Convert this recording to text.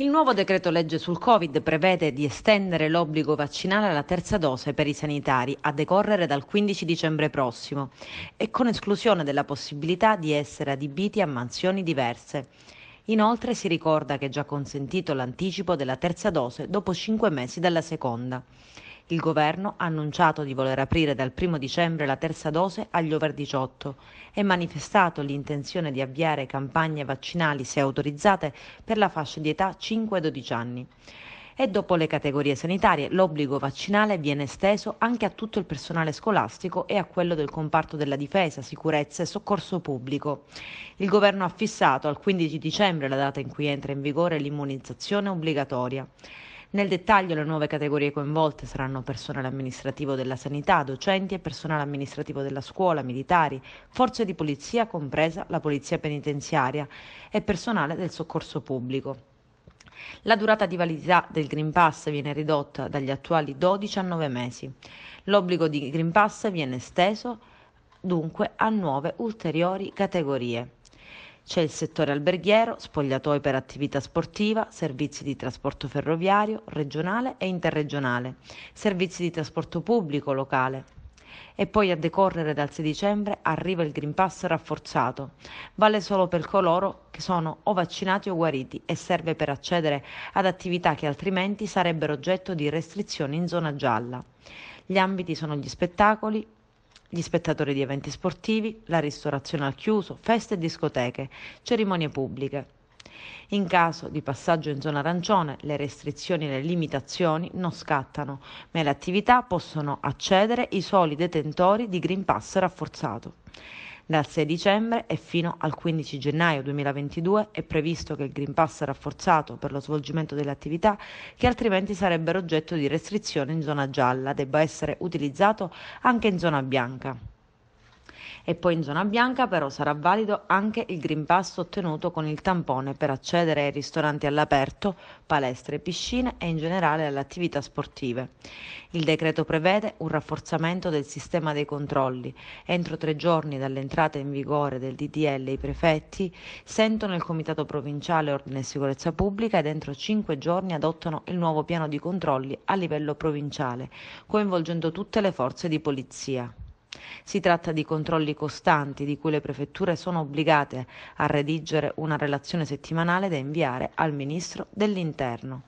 Il nuovo decreto legge sul Covid prevede di estendere l'obbligo vaccinale alla terza dose per i sanitari a decorrere dal 15 dicembre prossimo e con esclusione della possibilità di essere adibiti a mansioni diverse. Inoltre si ricorda che è già consentito l'anticipo della terza dose dopo cinque mesi dalla seconda. Il governo ha annunciato di voler aprire dal 1 dicembre la terza dose agli over 18 e manifestato l'intenzione di avviare campagne vaccinali, se autorizzate, per la fascia di età 5-12 anni. E dopo le categorie sanitarie, l'obbligo vaccinale viene esteso anche a tutto il personale scolastico e a quello del comparto della difesa, sicurezza e soccorso pubblico. Il governo ha fissato al 15 dicembre la data in cui entra in vigore l'immunizzazione obbligatoria. Nel dettaglio le nuove categorie coinvolte saranno personale amministrativo della sanità, docenti e personale amministrativo della scuola, militari, forze di polizia compresa la polizia penitenziaria e personale del soccorso pubblico. La durata di validità del Green Pass viene ridotta dagli attuali 12 a 9 mesi. L'obbligo di Green Pass viene esteso dunque a nuove ulteriori categorie. C'è il settore alberghiero, spogliatoi per attività sportiva, servizi di trasporto ferroviario, regionale e interregionale, servizi di trasporto pubblico locale. E poi a decorrere dal 6 dicembre arriva il Green Pass rafforzato. Vale solo per coloro che sono o vaccinati o guariti e serve per accedere ad attività che altrimenti sarebbero oggetto di restrizioni in zona gialla. Gli ambiti sono gli spettacoli, gli spettatori di eventi sportivi, la ristorazione al chiuso, feste e discoteche, cerimonie pubbliche. In caso di passaggio in zona arancione, le restrizioni e le limitazioni non scattano, ma le attività possono accedere i soli detentori di Green Pass rafforzato. Dal 6 dicembre e fino al 15 gennaio 2022 è previsto che il Green Pass rafforzato per lo svolgimento delle attività che altrimenti sarebbero oggetto di restrizione in zona gialla debba essere utilizzato anche in zona bianca. E poi in zona bianca però sarà valido anche il Green Pass ottenuto con il tampone per accedere ai ristoranti all'aperto, palestre, piscine e in generale alle attività sportive. Il decreto prevede un rafforzamento del sistema dei controlli. Entro tre giorni dall'entrata in vigore del DDL i prefetti sentono il Comitato Provinciale Ordine e Sicurezza Pubblica ed entro cinque giorni adottano il nuovo piano di controlli a livello provinciale, coinvolgendo tutte le forze di polizia. Si tratta di controlli costanti di cui le prefetture sono obbligate a redigere una relazione settimanale da inviare al Ministro dell'Interno.